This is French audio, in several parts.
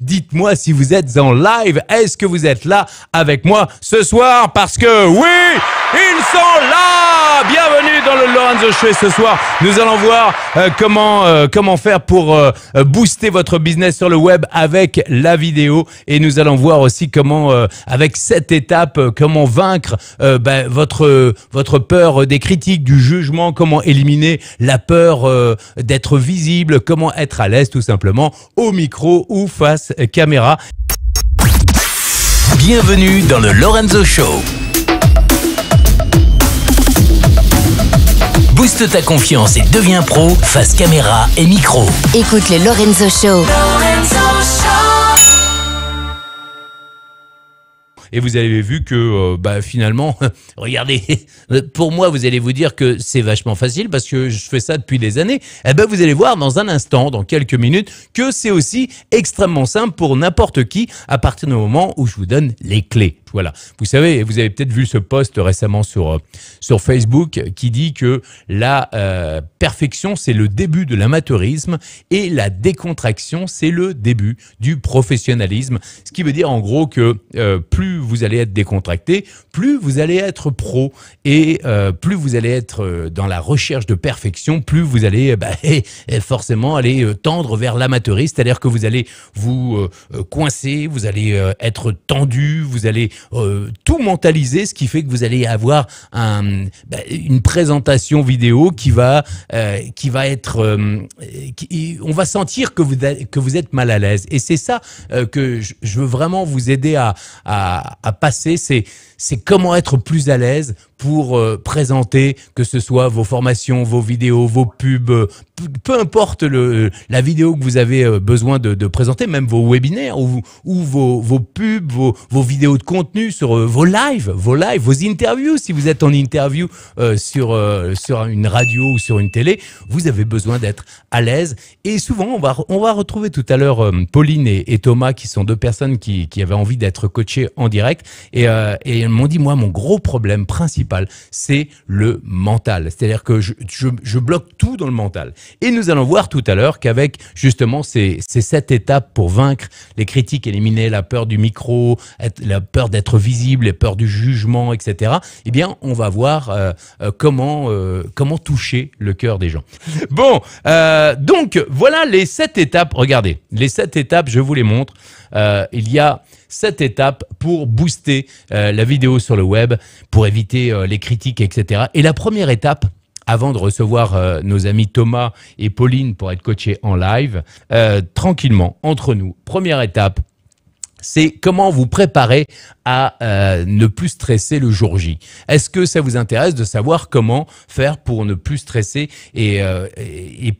Dites-moi si vous êtes en live. Est-ce que vous êtes là avec moi ce soir? Parce que oui, ils sont là! bienvenue dans le Lorenzo Show. ce soir, nous allons voir euh, comment, euh, comment faire pour euh, booster votre business sur le web avec la vidéo. Et nous allons voir aussi comment, avec cette étape, comment vaincre ben, votre, votre peur des critiques, du jugement, comment éliminer la peur d'être visible, comment être à l'aise tout simplement au micro ou face caméra. Bienvenue dans le Lorenzo Show. Booste ta confiance et deviens pro face caméra et micro. Écoute le Lorenzo Show. Et vous avez vu que euh, bah, finalement, regardez, pour moi, vous allez vous dire que c'est vachement facile parce que je fais ça depuis des années. Et eh ben, vous allez voir dans un instant, dans quelques minutes, que c'est aussi extrêmement simple pour n'importe qui à partir du moment où je vous donne les clés. Voilà. Vous savez, vous avez peut-être vu ce post récemment sur, euh, sur Facebook qui dit que la euh, perfection, c'est le début de l'amateurisme et la décontraction, c'est le début du professionnalisme. Ce qui veut dire en gros que plus vous allez être décontracté, plus vous allez être pro et euh, plus vous allez être euh, dans la recherche de perfection, plus vous allez euh, bah, eh, forcément aller tendre vers l'amateuriste, c'est-à-dire que vous allez vous coincer, vous allez être tendu, vous allez tout mentaliser, ce qui fait que vous allez avoir un, bah, une présentation vidéo qui va, qui va être, on va sentir que vous, que vous êtes mal à l'aise. Et c'est ça que je, veux vraiment vous aider à, à à, passer c'est c'est comment être plus à l'aise pour euh, présenter, que ce soit vos formations, vos vidéos, vos pubs, euh, peu importe le, euh, la vidéo que vous avez besoin de, présenter, même vos webinaires ou, vos, pubs, vos, vidéos de contenu sur vos lives, vos lives, vos interviews. Si vous êtes en interview sur, sur une radio ou sur une télé, vous avez besoin d'être à l'aise. Et souvent, on va, on va retrouver tout à l'heure Pauline et, Thomas, qui sont deux personnes qui, qui avaient envie d'être coachées en direct. Et, et m'ont dit, moi, mon gros problème principal, c'est le mental. C'est-à-dire que je, bloque tout dans le mental. Et nous allons voir tout à l'heure qu'avec justement ces, sept étapes pour vaincre les critiques, éliminer la peur du micro, la peur d'être visible, la peur du jugement, etc., eh bien, on va voir euh, euh, comment, euh, comment toucher le cœur des gens. Bon, donc voilà les sept étapes. Regardez, les sept étapes, je vous les montre. il y a cette étape pour booster euh, la vidéo sur le web, pour éviter euh, les critiques, etc. Et la première étape, avant de recevoir euh, nos amis Thomas et Pauline pour être coachés en live, tranquillement, entre nous, première étape, c'est comment vous préparer à ne plus stresser le jour J. Est-ce que ça vous intéresse de savoir comment faire pour ne plus stresser et,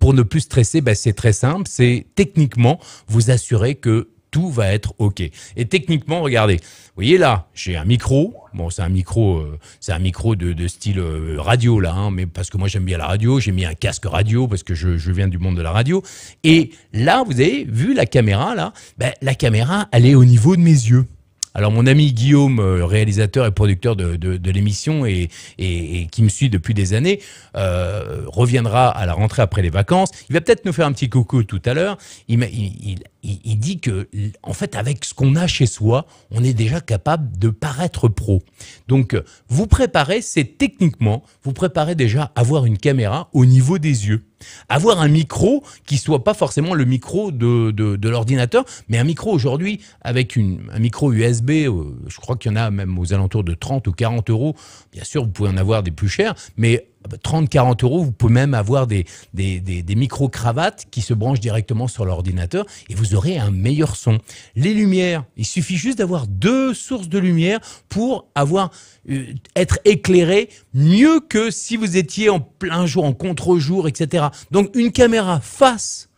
pour ne plus stresser, ben c'est très simple, c'est techniquement vous assurer que tout va être OK. Et techniquement, regardez, vous voyez là, j'ai un micro. Bon, c'est un micro, euh, c'est un micro de, de style euh, radio là, hein, mais parce que moi j'aime bien la radio, j'ai mis un casque radio parce que je, je, viens du monde de la radio. Et là, vous avez vu la caméra là, ben, la caméra, elle est au niveau de mes yeux. Alors mon ami Guillaume, euh, réalisateur et producteur de, de, l'émission et, et, qui me suit depuis des années, reviendra à la rentrée après les vacances. Il va peut-être nous faire un petit coucou tout à l'heure. Il, il, il, il, dit que, en fait, avec ce qu'on a chez soi, on est déjà capable de paraître pro. Donc, vous préparez, c'est techniquement, vous préparez déjà avoir une caméra au niveau des yeux. Avoir un micro qui soit pas forcément le micro de, l'ordinateur, mais un micro aujourd'hui avec une, un micro USB, euh, je crois qu'il y en a même aux alentours de 30 ou 40 euros. Bien sûr, vous pouvez en avoir des plus chers, mais 30-40 ah bah, euros, vous pouvez même avoir des, des, micro-cravates qui se branchent directement sur l'ordinateur et vous aurez un meilleur son. Les lumières, il suffit juste d'avoir deux sources de lumière pour avoir, euh, être éclairé mieux que si vous étiez en plein jour, en contre-jour, etc. Donc une caméra face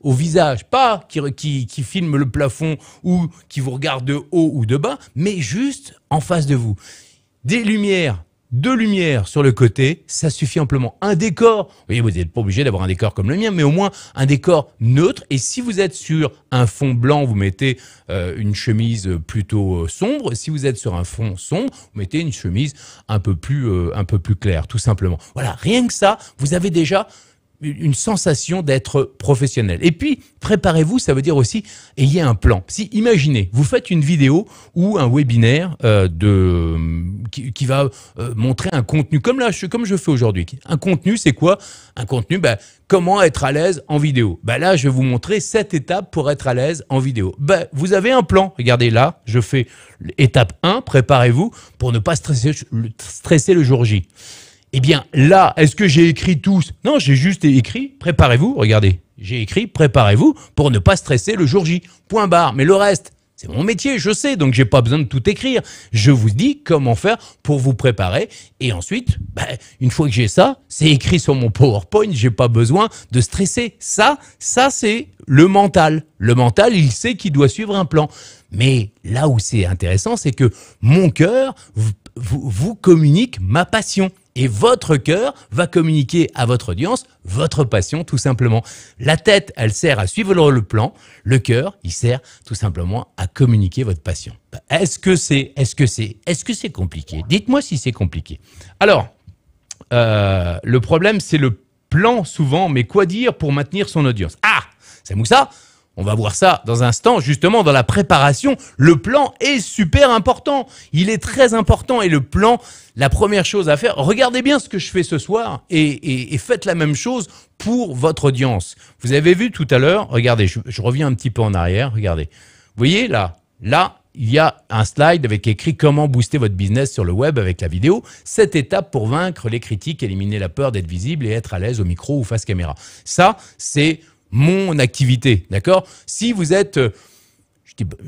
au visage, pas qui, qui, filme le plafond ou qui vous regarde de haut ou de bas, mais juste en face de vous. Des lumières deux lumières sur le côté, ça suffit amplement. Un décor, vous voyez, vous n'êtes pas obligé d'avoir un décor comme le mien, mais au moins un décor neutre. Et si vous êtes sur un fond blanc, vous mettez euh, une chemise plutôt euh, sombre. Si vous êtes sur un fond sombre, vous mettez une chemise un peu plus, euh, un peu plus claire, tout simplement. Voilà, rien que ça, vous avez déjà une sensation d'être professionnel. Et puis, préparez-vous, ça veut dire aussi, ayez un plan. Si, imaginez, vous faites une vidéo ou un webinaire euh, de, qui, qui va euh, montrer un contenu, comme là, je, comme je fais aujourd'hui. Un contenu, c'est quoi Un contenu, bah, comment être à l'aise en vidéo. Bah, là, je vais vous montrer cette étape pour être à l'aise en vidéo. Bah, vous avez un plan. Regardez là, je fais étape 1, préparez-vous pour ne pas stresser, stresser le jour J. Eh bien, là, est-ce que j'ai écrit tous Non, j'ai juste écrit, préparez-vous, regardez. J'ai écrit, préparez-vous pour ne pas stresser le jour J. Point barre. Mais le reste, c'est mon métier, je sais, donc j'ai pas besoin de tout écrire. Je vous dis comment faire pour vous préparer. Et ensuite, bah, une fois que j'ai ça, c'est écrit sur mon PowerPoint, j'ai pas besoin de stresser. Ça, ça c'est le mental. Le mental, il sait qu'il doit suivre un plan. Mais là où c'est intéressant, c'est que mon cœur vous, vous communique ma passion. Et votre cœur va communiquer à votre audience votre passion, tout simplement. La tête, elle sert à suivre le plan. Le cœur, il sert tout simplement à communiquer votre passion. Bah, est-ce que c'est, est-ce que c'est, est que c'est compliqué Dites-moi si c'est compliqué. Alors, euh, le problème, c'est le plan souvent, mais quoi dire pour maintenir son audience Ah, c'est Moussa on va voir ça dans un instant, justement, dans la préparation. Le plan est super important. Il est très important. Et le plan, la première chose à faire, regardez bien ce que je fais ce soir et, faites la même chose pour votre audience. Vous avez vu tout à l'heure, regardez, je, reviens un petit peu en arrière, regardez. Vous voyez là, là, il y a un slide avec écrit comment booster votre business sur le web avec la vidéo. Cette étape pour vaincre les critiques, éliminer la peur d'être visible et être à l'aise au micro ou face caméra. Ça, c'est mon activité, d'accord Si vous êtes, euh,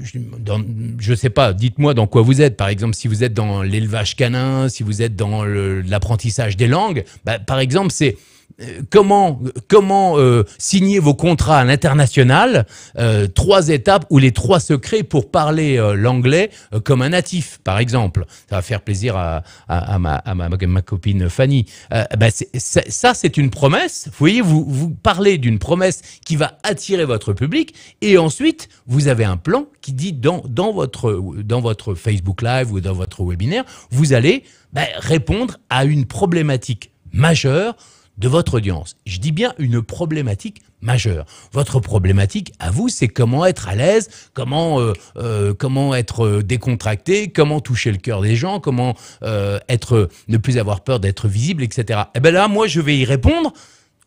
je ne sais pas, dites-moi dans quoi vous êtes. Par exemple, si vous êtes dans l'élevage canin, si vous êtes dans l'apprentissage des langues, bah, par exemple, c'est euh, comment comment euh, signer vos contrats à l'international euh, Trois étapes ou les trois secrets pour parler l'anglais comme un natif, par exemple. Ça va faire plaisir à, ma, à ma, copine Fanny. Ben, ça, c'est une promesse. Vous voyez, vous, parlez d'une promesse qui va attirer votre public et ensuite, vous avez un plan qui dit dans, votre, dans votre Facebook Live ou dans votre webinaire, vous allez ben, répondre à une problématique majeure de votre audience. Je dis bien une problématique majeure. Votre problématique à vous, c'est comment être à l'aise, comment, euh, euh, comment être euh, décontracté, comment toucher le cœur des gens, comment être, ne plus avoir peur d'être visible, etc. Et eh bien là, moi, je vais y répondre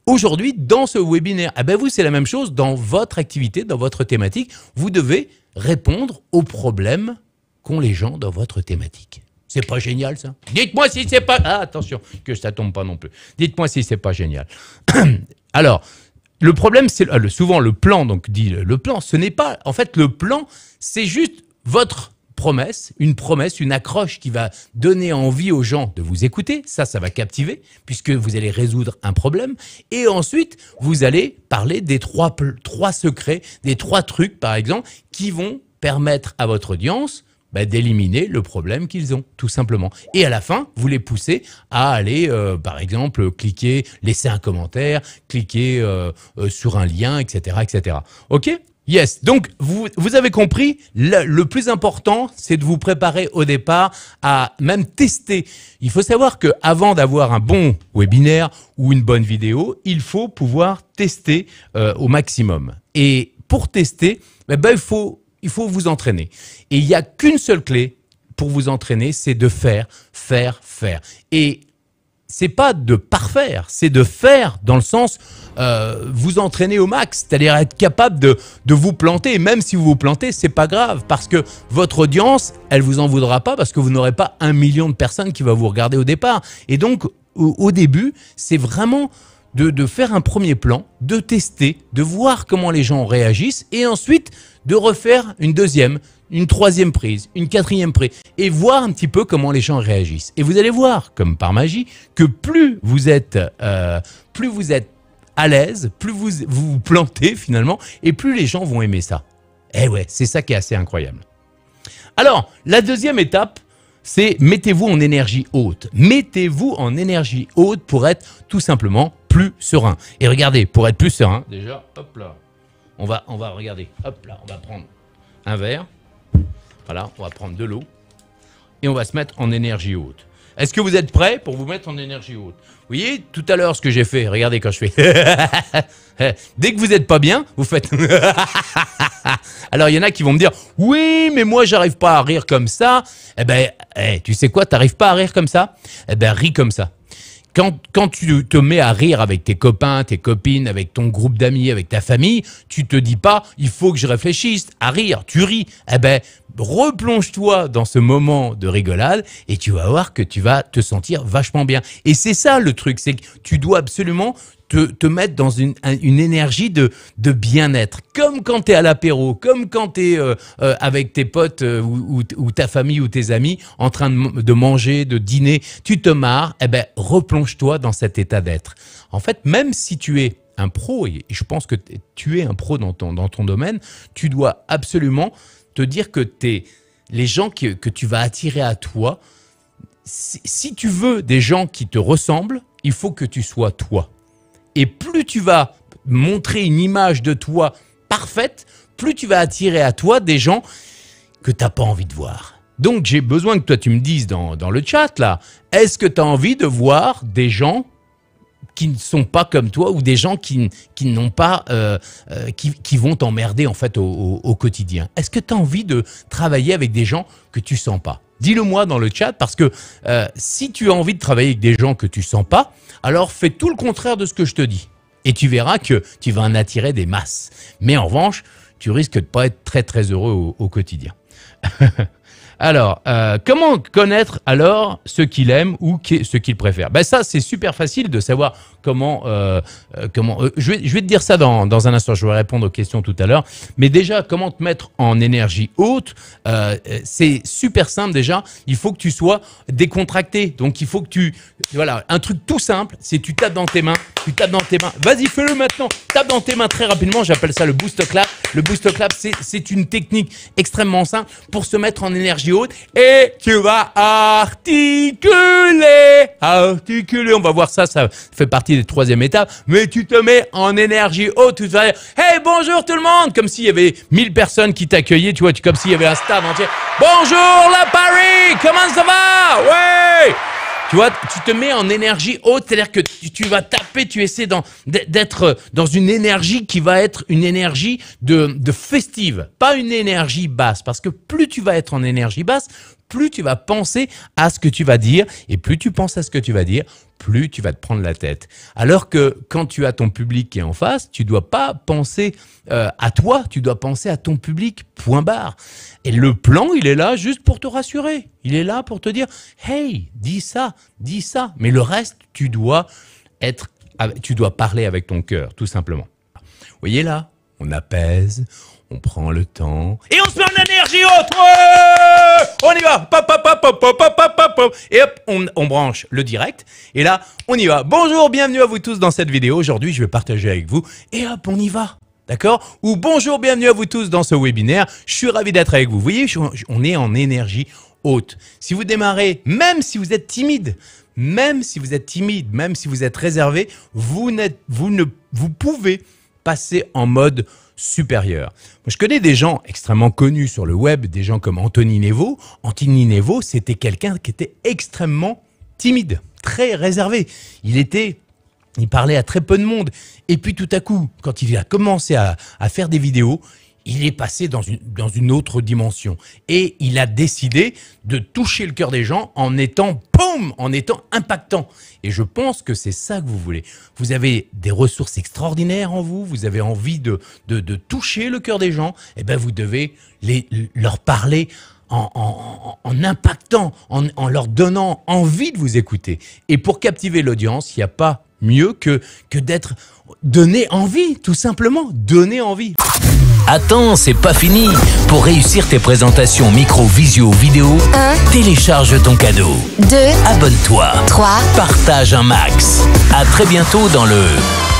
aujourd'hui dans ce webinaire. Eh ben vous, c'est la même chose dans votre activité, dans votre thématique. Vous devez répondre aux problèmes qu'ont les gens dans votre thématique. C'est pas génial ça Dites-moi si c'est pas. Ah, attention, que ça tombe pas non plus. Dites-moi si c'est pas génial. Alors, le problème, c'est euh, souvent le plan, donc dit le plan, ce n'est pas. En fait, le plan, c'est juste votre promesse, une promesse, une accroche qui va donner envie aux gens de vous écouter. Ça, ça va captiver, puisque vous allez résoudre un problème. Et ensuite, vous allez parler des trois, trois secrets, des trois trucs, par exemple, qui vont permettre à votre audience bah, d'éliminer le problème qu'ils ont, tout simplement. Et à la fin, vous les poussez à aller, euh, par exemple, cliquer, laisser un commentaire, cliquer euh, euh, sur un lien, etc. etc. OK Yes, donc vous, vous avez compris, le, plus important, c'est de vous préparer au départ à même tester. Il faut savoir que avant d'avoir un bon webinaire ou une bonne vidéo, il faut pouvoir tester au maximum. Et pour tester, bah, il faut il faut vous entraîner. Et il n'y a qu'une seule clé pour vous entraîner, c'est de faire, faire, faire. Et c'est pas de parfaire, c'est de faire dans le sens euh, vous entraîner au max, c'est-à-dire être capable de, vous planter. même si vous vous plantez, c'est pas grave parce que votre audience, elle vous en voudra pas parce que vous n'aurez pas un million de personnes qui va vous regarder au départ. Et donc, au début, c'est vraiment de, faire un premier plan, de tester, de voir comment les gens réagissent et ensuite de refaire une deuxième, une troisième prise, une quatrième prise et voir un petit peu comment les gens réagissent. Et vous allez voir, comme par magie, que plus vous êtes, euh, plus vous êtes à l'aise, plus vous, vous plantez finalement et plus les gens vont aimer ça. Eh ouais, c'est ça qui est assez incroyable. Alors, la deuxième étape, c'est mettez-vous en énergie haute. Mettez-vous en énergie haute pour être tout simplement plus serein. Et regardez, pour être plus serein, déjà, hop là, on va, on va regarder, hop là, on va prendre un verre, voilà, on va prendre de l'eau, et on va se mettre en énergie haute. Est-ce que vous êtes prêts pour vous mettre en énergie haute Vous voyez, tout à l'heure, ce que j'ai fait, regardez quand je fais. Dès que vous n'êtes pas bien, vous faites. Alors, il y en a qui vont me dire Oui, mais moi, j'arrive pas à rire comme ça. Eh ben, eh, tu sais quoi, t'arrives pas à rire comme ça Eh ben, ris comme ça. Quand, tu te mets à rire avec tes copains, tes copines, avec ton groupe d'amis, avec ta famille, tu te dis pas il faut que je réfléchisse à rire, tu ris. Eh ben replonge-toi dans ce moment de rigolade et tu vas voir que tu vas te sentir vachement bien. Et c'est ça le truc, c'est que tu dois absolument te, te mettre dans une, une énergie de, de bien-être. Comme quand tu es à l'apéro, comme quand tu es euh, euh, avec tes potes euh, ou, ta famille ou tes amis en train de, manger, de dîner, tu te marres, eh ben, replonge-toi dans cet état d'être. En fait, même si tu es un pro, et je pense que tu es un pro dans ton, dans ton domaine, tu dois absolument te dire que es, les gens que, que, tu vas attirer à toi, si tu veux des gens qui te ressemblent, il faut que tu sois toi. Et plus tu vas montrer une image de toi parfaite, plus tu vas attirer à toi des gens que tu n'as pas envie de voir. Donc j'ai besoin que toi tu me dises dans, dans le chat là, est-ce que tu as envie de voir des gens qui ne sont pas comme toi ou des gens qui, n'ont pas, euh, euh, qui, vont t'emmerder en fait au, quotidien. Est-ce que tu as envie de travailler avec des gens que tu sens pas Dis-le moi dans le chat parce que euh, si tu as envie de travailler avec des gens que tu sens pas, alors fais tout le contraire de ce que je te dis. Et tu verras que tu vas en attirer des masses. Mais en revanche, tu risques de pas être très très heureux au quotidien. Alors, euh, comment connaître alors ce qu'il aime ou ce qu'il préfère Ben ça, c'est super facile de savoir comment... Euh, euh, comment je, vais, te dire ça dans, dans, un instant, je vais répondre aux questions tout à l'heure. Mais déjà, comment te mettre en énergie haute C'est super simple déjà. Il faut que tu sois décontracté. Donc, il faut que tu... Voilà, un truc tout simple, c'est tu tapes dans tes mains, tu tapes dans tes mains. Vas-y, fais-le maintenant. Tape dans tes mains très rapidement. J'appelle ça le boost clap. Le boost clap, c'est une technique extrêmement simple pour se mettre en énergie haute et tu vas articuler. Articuler. On va voir ça. Ça fait partie des troisième étapes. Mais tu te mets en énergie haute. Tu vas hey, bonjour tout le monde. Comme s'il y avait 1000 personnes qui t'accueillaient. Tu vois, tu comme s'il y avait un stade entier. Bonjour la Paris. Comment ça va? Ouais. Tu vois, tu te mets en énergie haute, c'est-à-dire que tu, vas taper, tu essaies d'être euh, dans une énergie qui va être une énergie de festive, pas une énergie basse, parce que plus tu vas être en énergie basse, plus tu vas penser à ce que tu vas dire, et plus tu penses à ce que tu vas dire, plus tu vas te prendre la tête. Alors que quand tu as ton public qui est en face, tu dois pas penser euh, à toi, tu dois penser à ton public, point barre. Et le plan, il est là juste pour te rassurer. Il est là pour te dire, hey, dis ça, dis ça. Mais le reste, tu dois être, tu dois parler avec ton cœur, tout simplement. Vous voyez là, on apaise, on prend le temps et on se met en énergie haute. on y va. Et hop, on, branche le direct. Et là, on y va. Bonjour, bienvenue à vous tous dans cette vidéo. Aujourd'hui, je vais partager avec vous. Et hop, on y va. D'accord Ou bonjour, bienvenue à vous tous dans ce webinaire. Je suis ravi d'être avec vous. Vous voyez, on est en énergie haute. Si vous démarrez, même si vous êtes timide, même si vous êtes timide, même si vous êtes réservé, vous, ne, vous pouvez passer en mode supérieure. je connais des gens extrêmement connus sur le web, des gens comme Anthony Nevo. Anthony Nevo, c'était quelqu'un qui était extrêmement timide, très réservé. Il était il parlait à très peu de monde. Et puis tout à coup, quand il a commencé à faire des vidéos, il est passé dans une, dans une autre dimension. Et il a décidé de toucher le cœur des gens en étant, boum, en étant impactant. Et je pense que c'est ça que vous voulez. Vous avez des ressources extraordinaires en vous, vous avez envie de, de, de toucher le cœur des gens, et eh ben vous devez les, leur parler en, en, impactant, en, en, leur donnant envie de vous écouter. Et pour captiver l'audience, il n'y a pas mieux que, que d'être donné envie, tout simplement, donner envie. Attends, c'est pas fini. Pour réussir tes présentations micro, visio, vidéo, 1. Télécharge ton cadeau. 2. Abonne-toi. 3. Partage un max. À très bientôt dans le